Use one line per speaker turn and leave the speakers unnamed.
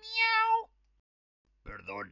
Miau.
Perdón.